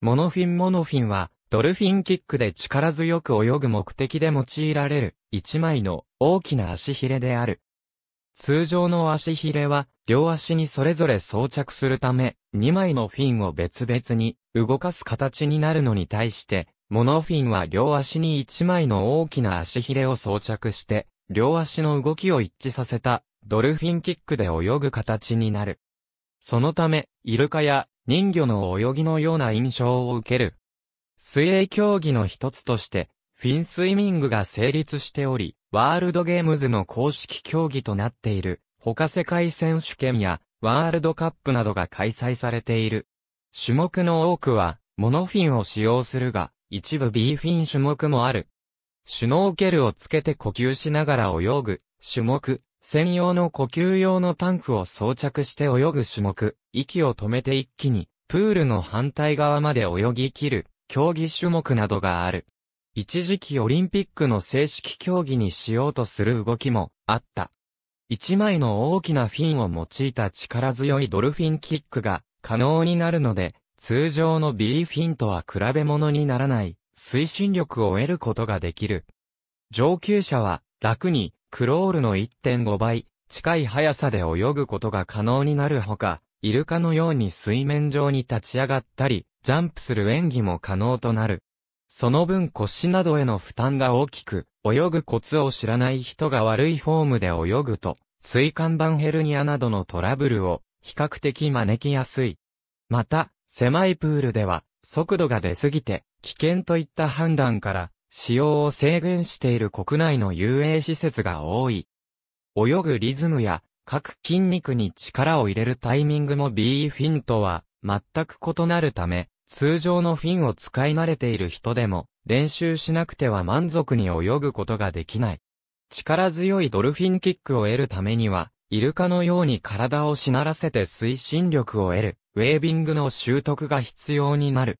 モノフィンモノフィンは、ドルフィンキックで力強く泳ぐ目的で用いられる、一枚の大きな足ひれである。通常の足ひれは、両足にそれぞれ装着するため、2枚のフィンを別々に動かす形になるのに対して、モノフィンは両足に1枚の大きな足ひれを装着して、両足の動きを一致させた、ドルフィンキックで泳ぐ形になる。そのため、イルカや人魚の泳ぎのような印象を受ける。水泳競技の一つとして、フィンスイミングが成立しており、ワールドゲームズの公式競技となっている、他世界選手権やワールドカップなどが開催されている。種目の多くは、モノフィンを使用するが、一部 B フィン種目もある。シュノーケルをつけて呼吸しながら泳ぐ、種目、専用の呼吸用のタンクを装着して泳ぐ種目、息を止めて一気に、プールの反対側まで泳ぎ切る、競技種目などがある。一時期オリンピックの正式競技にしようとする動きもあった。一枚の大きなフィンを用いた力強いドルフィンキックが可能になるので、通常の B フィンとは比べ物にならない推進力を得ることができる。上級者は楽にクロールの1.5倍、近い速さで泳ぐことが可能になるほか、イルカのように水面上に立ち上がったり、ジャンプする演技も可能となる。その分腰などへの負担が大きく、泳ぐコツを知らない人が悪いフォームで泳ぐと、椎間板ヘルニアなどのトラブルを比較的招きやすい。また、狭いプールでは、速度が出すぎて、危険といった判断から、使用を制限している国内の遊泳施設が多い。泳ぐリズムや各筋肉に力を入れるタイミングも b フィンとは全く異なるため、通常のフィンを使い慣れている人でも練習しなくては満足に泳ぐことができない。力強いドルフィンキックを得るためには、イルカのように体をしならせて推進力を得る、ウェービングの習得が必要になる。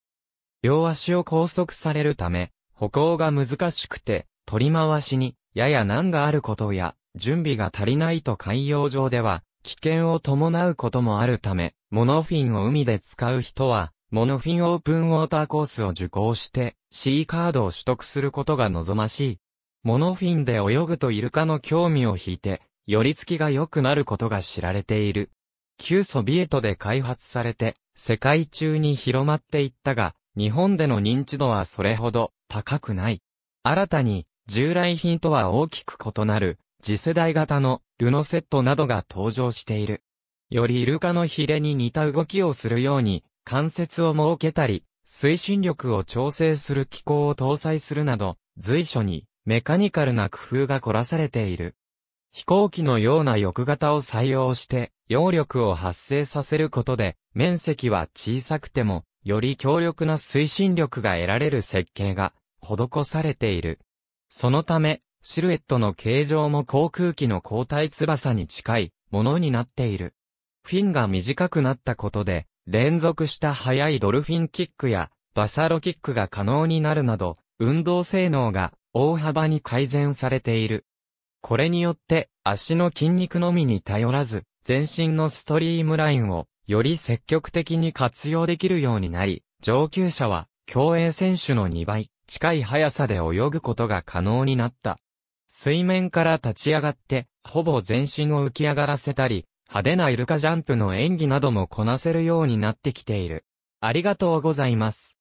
両足を拘束されるため、歩行が難しくて、取り回しに、やや難があることや、準備が足りないと海洋上では、危険を伴うこともあるため、モノフィンを海で使う人は、モノフィンオープンウォーターコースを受講して、C カードを取得することが望ましい。モノフィンで泳ぐとイルカの興味を引いて、寄り付きが良くなることが知られている。旧ソビエトで開発されて、世界中に広まっていったが、日本での認知度はそれほど高くない。新たに、従来品とは大きく異なる、次世代型のルノセットなどが登場している。よりイルカのヒレに似た動きをするように、関節を設けたり、推進力を調整する機構を搭載するなど、随所にメカニカルな工夫が凝らされている。飛行機のような翼型を採用して、揚力を発生させることで、面積は小さくても、より強力な推進力が得られる設計が施されている。そのため、シルエットの形状も航空機の交代翼に近いものになっている。フィンが短くなったことで、連続した速いドルフィンキックやバサロキックが可能になるなど、運動性能が大幅に改善されている。これによって足の筋肉のみに頼らず、全身のストリームラインをより積極的に活用できるようになり、上級者は競泳選手の2倍近い速さで泳ぐことが可能になった。水面から立ち上がって、ほぼ全身を浮き上がらせたり、派手なイルカジャンプの演技などもこなせるようになってきている。ありがとうございます。